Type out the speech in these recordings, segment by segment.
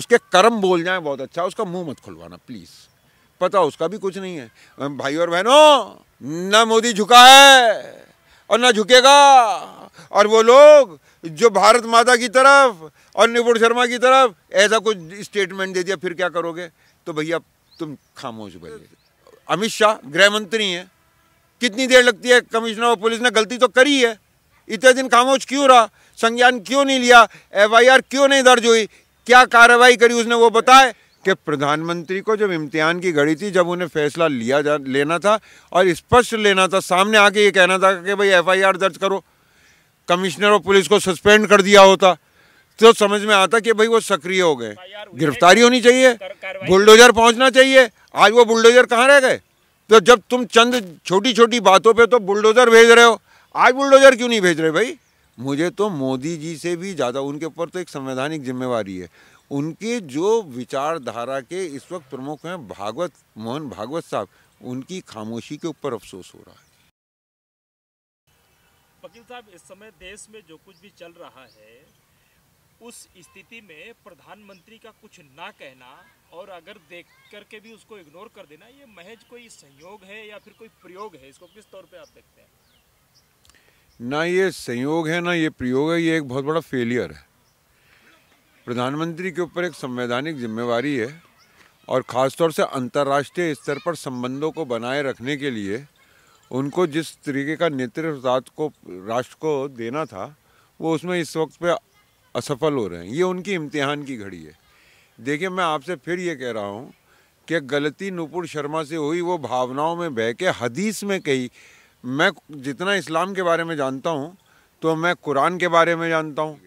उसके कर्म बोल जाए बहुत अच्छा उसका मुंह मत खुलवाना प्लीज पता उसका भी कुछ नहीं है भाई और बहनों न मोदी झुका है और ना झुकेगा और वो लोग जो भारत माता की तरफ और निपुण शर्मा की तरफ ऐसा कुछ स्टेटमेंट दे दिया फिर क्या करोगे तो भैया तुम खामोश बने अमित शाह गृह मंत्री हैं कितनी देर लगती है कमिश्नर ऑफ पुलिस ने गलती तो करी है इतने दिन खामोश क्यों रहा संज्ञान क्यों नहीं लिया एफआईआर क्यों नहीं दर्ज हुई क्या कार्रवाई करी उसने वो बताए कि प्रधानमंत्री को जब इम्तिहान की घड़ी थी जब उन्हें फैसला लिया जा लेना था और स्पष्ट लेना था सामने आके ये कहना था कि भाई एफआईआर दर्ज करो कमिश्नर और पुलिस को सस्पेंड कर दिया होता तो समझ में आता कि भाई वो सक्रिय हो गए गिरफ्तारी होनी चाहिए बुलडोजर पहुंचना चाहिए आज वो बुलडोजर कहाँ रह गए तो जब तुम चंद छोटी छोटी बातों पर तो बुलडोजर भेज रहे हो आज बुलडोजर क्यों नहीं भेज रहे भाई मुझे तो मोदी जी से भी ज़्यादा उनके ऊपर तो एक संवैधानिक जिम्मेवारी है उनके जो विचारधारा के इस वक्त प्रमुख हैं भागवत मोहन भागवत साहब उनकी खामोशी के ऊपर अफसोस हो रहा है वकील साहब इस समय देश में जो कुछ भी चल रहा है उस स्थिति में प्रधानमंत्री का कुछ ना कहना और अगर देख करके भी उसको इग्नोर कर देना ये महज कोई संयोग है या फिर कोई प्रयोग है इसको किस तौर पे आप देखते हैं ना ये संयोग है ना ये प्रयोग है ये एक बहुत बड़ा फेलियर है प्रधानमंत्री के ऊपर एक संवैधानिक जिम्मेवारी है और ख़ासतौर से अंतर्राष्ट्रीय स्तर पर संबंधों को बनाए रखने के लिए उनको जिस तरीके का नेतृत्व रात को राष्ट्र को देना था वो उसमें इस वक्त पे असफल हो रहे हैं ये उनकी इम्तिहान की घड़ी है देखिए मैं आपसे फिर ये कह रहा हूँ कि गलती नुपुर शर्मा से हुई वो भावनाओं में बह के हदीस में कही मैं जितना इस्लाम के बारे में जानता हूँ तो मैं कुरान के बारे में जानता हूँ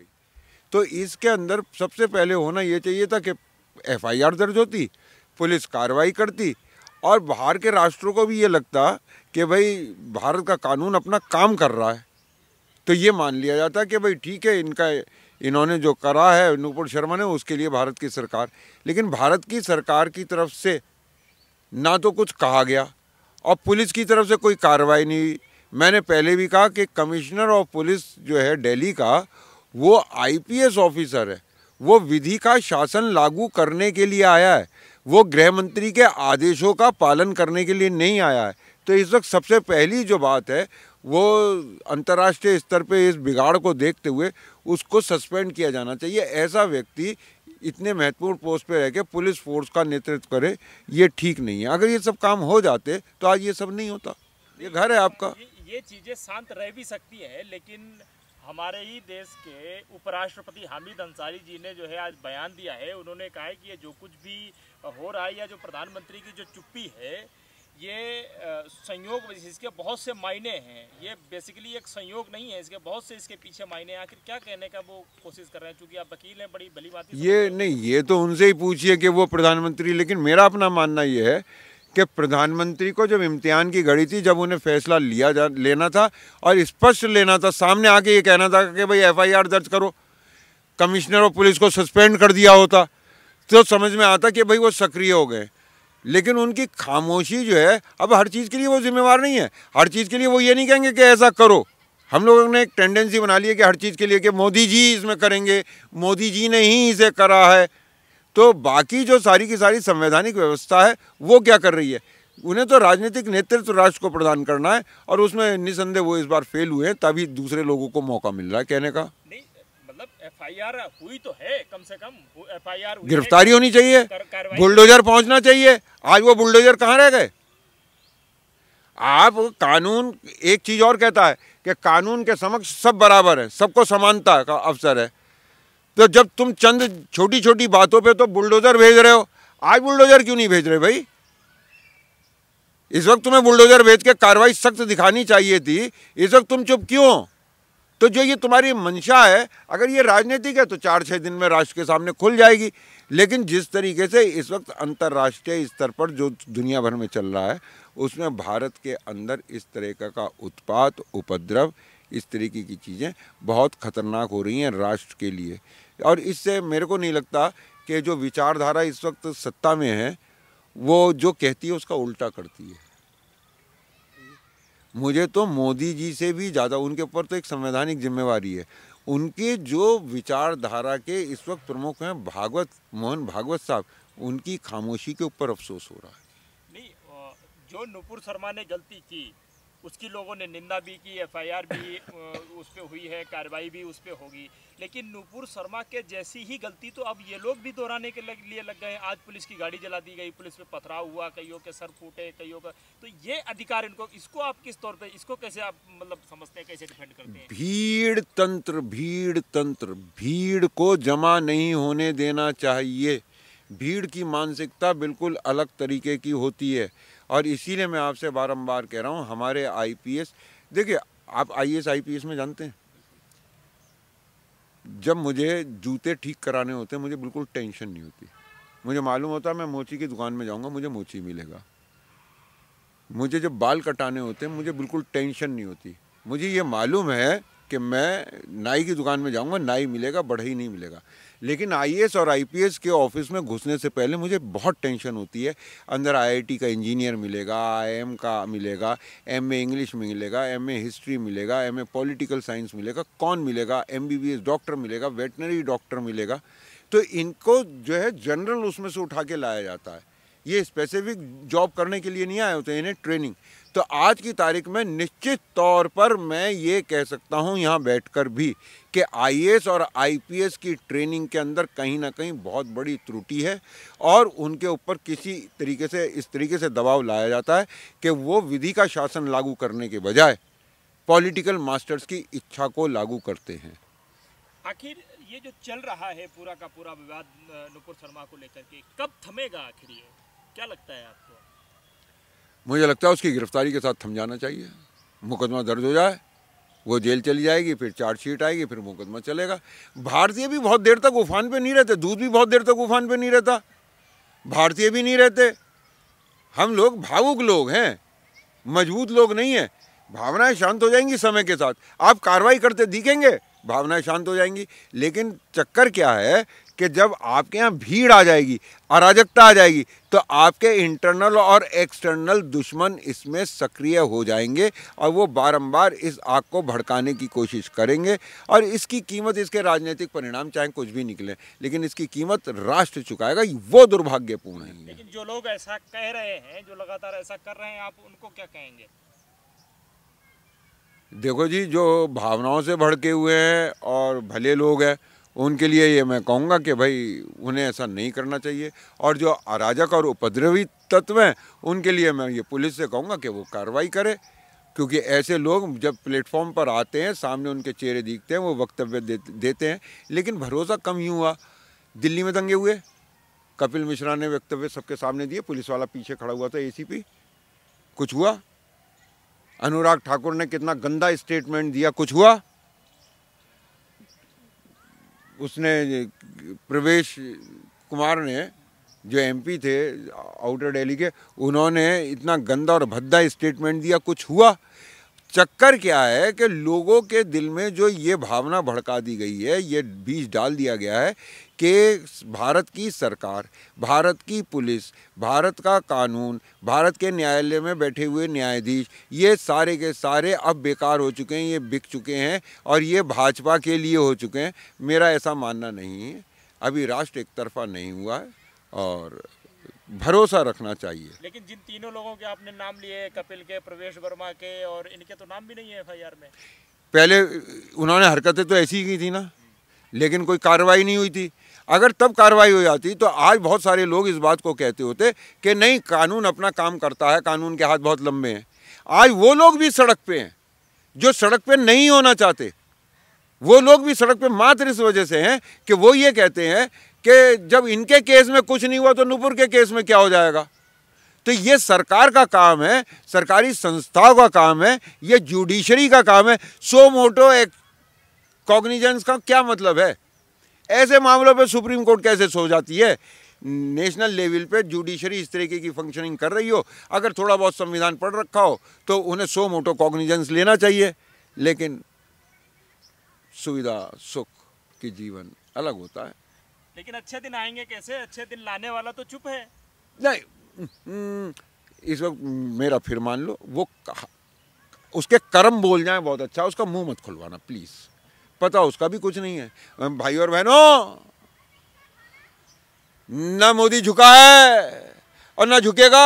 तो इसके अंदर सबसे पहले होना ये चाहिए था कि एफआईआर दर्ज होती पुलिस कार्रवाई करती और बाहर के राष्ट्रों को भी ये लगता कि भाई भारत का कानून अपना काम कर रहा है तो ये मान लिया जाता कि भाई ठीक है इनका इन्होंने जो करा है नूपुर शर्मा ने उसके लिए भारत की सरकार लेकिन भारत की सरकार की तरफ से ना तो कुछ कहा गया और पुलिस की तरफ से कोई कार्रवाई नहीं हुई मैंने पहले भी कहा कि कमिश्नर ऑफ पुलिस जो है दिल्ली का वो आईपीएस ऑफिसर है वो विधि का शासन लागू करने के लिए आया है वो गृह मंत्री के आदेशों का पालन करने के लिए नहीं आया है तो इस वक्त सबसे पहली जो बात है वो अंतर्राष्ट्रीय स्तर पे इस बिगाड़ को देखते हुए उसको सस्पेंड किया जाना चाहिए ऐसा व्यक्ति इतने महत्वपूर्ण पोस्ट पे रह के पुलिस फोर्स का नेतृत्व करे ये ठीक नहीं है अगर ये सब काम हो जाते तो आज ये सब नहीं होता ये घर है आपका ये, चीज़ें शांत रह भी सकती है लेकिन हमारे ही देश के उपराष्ट्रपति हामिद अंसारी जी ने जो है आज बयान दिया है उन्होंने कहा है कि ये जो कुछ भी हो रहा है या जो प्रधानमंत्री की जो चुप्पी है ये संयोग इसके बहुत से मायने हैं ये बेसिकली एक संयोग नहीं है इसके बहुत से इसके पीछे मायने हैं आखिर क्या कहने का वो कोशिश कर रहे हैं चूंकि आप वकील हैं बड़ी भली बात ये नहीं ये तो उनसे ही पूछिए कि वो प्रधानमंत्री लेकिन मेरा अपना मानना ये है कि प्रधानमंत्री को जब इम्तिहान की घड़ी थी जब उन्हें फैसला लिया जा लेना था और स्पष्ट लेना था सामने आके ये कहना था कि भाई एफआईआर दर्ज करो कमिश्नर और पुलिस को सस्पेंड कर दिया होता तो समझ में आता कि भाई वो सक्रिय हो गए लेकिन उनकी खामोशी जो है अब हर चीज़ के लिए वो जिम्मेवार नहीं है हर चीज़ के लिए वो ये नहीं कहेंगे कि ऐसा करो हम लोगों ने एक टेंडेंसी बना ली है कि हर चीज़ के लिए कि मोदी जी इसमें करेंगे मोदी जी ने ही इसे करा है तो बाकी जो सारी की सारी संवैधानिक व्यवस्था है वो क्या कर रही है उन्हें तो राजनीतिक नेतृत्व राष्ट्र को प्रदान करना है और उसमें निसंदेह वो इस बार फेल हुए हैं तभी दूसरे लोगों को मौका मिल रहा है कहने का मतलब एफआईआर हुई तो है कम से कम एफआईआर गिरफ्तारी होनी चाहिए बुलडोजर पहुंचना चाहिए आज वो बुलडोजर कहाँ रह गए आप कानून एक चीज़ और कहता है कि कानून के समक्ष सब बराबर है सबको समानता का अवसर है तो जब तुम चंद छोटी छोटी बातों पे तो बुलडोज़र भेज रहे हो आज बुलडोज़र क्यों नहीं भेज रहे भाई इस वक्त तुम्हें बुलडोज़र भेज के कार्रवाई सख्त दिखानी चाहिए थी इस वक्त तुम चुप क्यों तो जो ये तुम्हारी मंशा है अगर ये राजनीतिक है तो चार छः दिन में राष्ट्र के सामने खुल जाएगी लेकिन जिस तरीके से इस वक्त अंतर्राष्ट्रीय स्तर पर जो दुनिया भर में चल रहा है उसमें भारत के अंदर इस का, का उत्पात उपद्रव इस तरीके की चीज़ें बहुत खतरनाक हो रही हैं राष्ट्र के लिए और इससे मेरे को नहीं लगता कि जो विचारधारा इस वक्त सत्ता में है वो जो कहती है उसका उल्टा करती है मुझे तो मोदी जी से भी ज़्यादा उनके ऊपर तो एक संवैधानिक जिम्मेवारी है उनके जो विचारधारा के इस वक्त प्रमुख हैं भागवत मोहन भागवत साहब उनकी खामोशी के ऊपर अफसोस हो रहा है नहीं जो नुपुर शर्मा ने गलती की उसकी लोगों ने निंदा भी की एफआईआर भी उस पर हुई है कार्रवाई भी उस पर होगी लेकिन नूपुर शर्मा के जैसी ही गलती तो अब ये लोग भी दोहराने के लग, लिए लग गए आज पुलिस की गाड़ी जला दी गई पुलिस पे पथराव हुआ कईयों के सर फूटे कईयों का तो ये अधिकार इनको इसको आप किस तौर पे इसको कैसे आप मतलब समझते हैं कैसे डिफेंड करते हैं भीड़ तंत्र भीड़ तंत्र भीड़ को जमा नहीं होने देना चाहिए भीड़ की मानसिकता बिल्कुल अलग तरीके की होती है और इसीलिए मैं आपसे बारंबार कह रहा हूँ हमारे आईपीएस देखिए आप आईएएस आईपीएस में जानते हैं जब मुझे जूते ठीक कराने होते हैं मुझे बिल्कुल टेंशन नहीं होती मुझे मालूम होता है मैं मोची की दुकान में जाऊँगा मुझे मोची मिलेगा मुझे जब बाल कटाने होते हैं मुझे बिल्कुल टेंशन नहीं होती मुझे ये मालूम है कि मैं नाई की दुकान में जाऊंगा नाई मिलेगा बढ़ई नहीं मिलेगा लेकिन आई और आई के ऑफिस में घुसने से पहले मुझे बहुत टेंशन होती है अंदर आई का इंजीनियर मिलेगा आई का मिलेगा एम ए इंग्लिश मिलेगा एम ए हिस्ट्री मिलेगा एम ए पॉलिटिकल साइंस मिलेगा कौन मिलेगा एम डॉक्टर मिलेगा वेटनरी डॉक्टर मिलेगा तो इनको जो है जनरल उसमें से उठा के लाया जाता है ये स्पेसिफिक जॉब करने के लिए नहीं आए होते इन्हें ट्रेनिंग तो आज की तारीख में निश्चित तौर पर मैं ये कह सकता हूँ यहाँ बैठकर भी कि आईएएस और आईपीएस की ट्रेनिंग के अंदर कहीं ना कहीं बहुत बड़ी त्रुटि है और उनके ऊपर किसी तरीके से इस तरीके से दबाव लाया जाता है कि वो विधि का शासन लागू करने के बजाय पॉलिटिकल मास्टर्स की इच्छा को लागू करते हैं आखिर ये जो चल रहा है पूरा का पूरा विवाद नुपुर शर्मा को लेकर के कब थमेगा आखिर ये क्या लगता है आपको मुझे लगता है उसकी गिरफ्तारी के साथ थम जाना चाहिए मुकदमा दर्ज हो जाए वो जेल चली जाएगी फिर चार्जशीट आएगी फिर मुकदमा चलेगा भारतीय भी बहुत देर तक उफान पे नहीं रहते दूध भी बहुत देर तक उफान पे नहीं रहता भारतीय भी नहीं रहते हम लोग भावुक लोग हैं मजबूत लोग नहीं हैं भावनाएं शांत हो जाएंगी समय के साथ आप कार्रवाई करते दिखेंगे भावनाएं शांत हो जाएंगी लेकिन चक्कर क्या है कि जब आपके यहाँ भीड़ आ जाएगी अराजकता आ जाएगी तो आपके इंटरनल और एक्सटर्नल दुश्मन इसमें सक्रिय हो जाएंगे और वो बारंबार इस आग को भड़काने की कोशिश करेंगे और इसकी कीमत इसके राजनीतिक परिणाम चाहे कुछ भी निकले लेकिन इसकी कीमत राष्ट्र चुकाएगा वो दुर्भाग्यपूर्ण है लेकिन जो लोग ऐसा कह रहे हैं जो लगातार ऐसा कर रहे हैं आप उनको क्या कहेंगे देखो जी जो भावनाओं से भड़के हुए हैं और भले लोग हैं उनके लिए ये मैं कहूँगा कि भाई उन्हें ऐसा नहीं करना चाहिए और जो अराजक और उपद्रवी तत्व हैं उनके लिए मैं ये पुलिस से कहूँगा कि वो कार्रवाई करे क्योंकि ऐसे लोग जब प्लेटफॉर्म पर आते हैं सामने उनके चेहरे दिखते हैं वो वक्तव्य देते हैं लेकिन भरोसा कम ही हुआ दिल्ली में दंगे हुए कपिल मिश्रा ने वक्तव्य सबके सामने दिए पुलिस वाला पीछे खड़ा हुआ था एसीपी कुछ हुआ अनुराग ठाकुर ने कितना गंदा स्टेटमेंट दिया कुछ हुआ उसने प्रवेश कुमार ने जो एमपी थे आउटर दिल्ली के उन्होंने इतना गंदा और भद्दा स्टेटमेंट दिया कुछ हुआ चक्कर क्या है कि लोगों के दिल में जो ये भावना भड़का दी गई है ये बीज डाल दिया गया है कि भारत की सरकार भारत की पुलिस भारत का कानून भारत के न्यायालय में बैठे हुए न्यायाधीश ये सारे के सारे अब बेकार हो चुके हैं ये बिक चुके हैं और ये भाजपा के लिए हो चुके हैं मेरा ऐसा मानना नहीं है अभी राष्ट्र एक तरफा नहीं हुआ है और भरोसा रखना चाहिए लेकिन जिन तीनों लोगों के आपने नाम लिए कपिल के प्रवेश वर्मा के और इनके तो नाम भी नहीं है एफ में पहले उन्होंने हरकतें तो ऐसी की थी ना लेकिन कोई कार्रवाई नहीं हुई थी अगर तब कार्रवाई हो जाती तो आज बहुत सारे लोग इस बात को कहते होते कि नहीं कानून अपना काम करता है कानून के हाथ बहुत लंबे हैं आज वो लोग भी सड़क पे हैं जो सड़क पे नहीं होना चाहते वो लोग भी सड़क पे मात्र इस वजह से हैं कि वो ये कहते हैं कि जब इनके केस में कुछ नहीं हुआ तो नूपुर के केस में क्या हो जाएगा तो ये सरकार का काम है सरकारी संस्थाओं का काम है ये जुडिशरी का काम है सो मोटो एक कॉग्निजेंस का क्या मतलब है ऐसे मामलों पे सुप्रीम कोर्ट कैसे सो जाती है नेशनल लेवल पे जुडिशरी इस तरीके की फंक्शनिंग कर रही हो अगर थोड़ा बहुत संविधान पढ़ रखा हो तो उन्हें सो मोटो कॉग्निजेंस लेना चाहिए लेकिन सुविधा सुख की जीवन अलग होता है लेकिन अच्छे दिन आएंगे कैसे अच्छे दिन लाने वाला तो चुप है नहीं हम्म, इस वक्त मेरा फिर मान लो वो उसके कर्म बोल जाए बहुत अच्छा उसका मुंह मत खुलवाना प्लीज पता उसका भी कुछ नहीं है भाई और बहनों ना मोदी झुका है और ना झुकेगा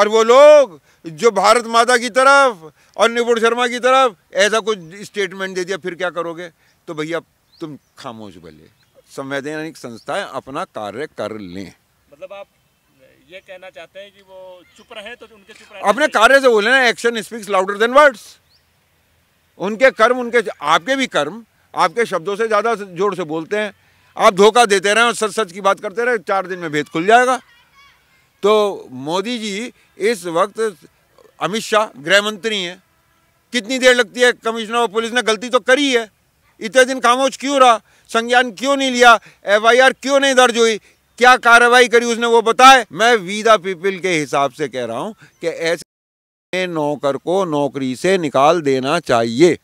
और वो लोग जो भारत माता की तरफ और निपुण शर्मा की तरफ ऐसा कुछ स्टेटमेंट दे दिया फिर क्या करोगे तो भैया तुम खामोश भले संवैधानिक संस्थाएं अपना कार्य कर लें मतलब आप ये कहना चाहते हैं कि वो चुप रहे तो उनके चुप रहे अपने कार्य से बोले ना action speaks louder than words उनके कर्म उनके आपके भी कर्म आपके शब्दों से ज़्यादा जोर से बोलते हैं आप धोखा देते रहे और सच सच की बात करते रहे चार दिन में भेद खुल जाएगा तो मोदी जी इस वक्त अमित शाह गृह मंत्री हैं कितनी देर लगती है कमिश्नर और पुलिस ने गलती तो करी है इतने दिन खामोश क्यों रहा संज्ञान क्यों नहीं लिया एफआईआर क्यों नहीं दर्ज हुई क्या कार्रवाई करी उसने वो बताए मैं वीदा पीपल के हिसाब से कह रहा हूँ कि ऐसे नौकर को नौकरी से निकाल देना चाहिए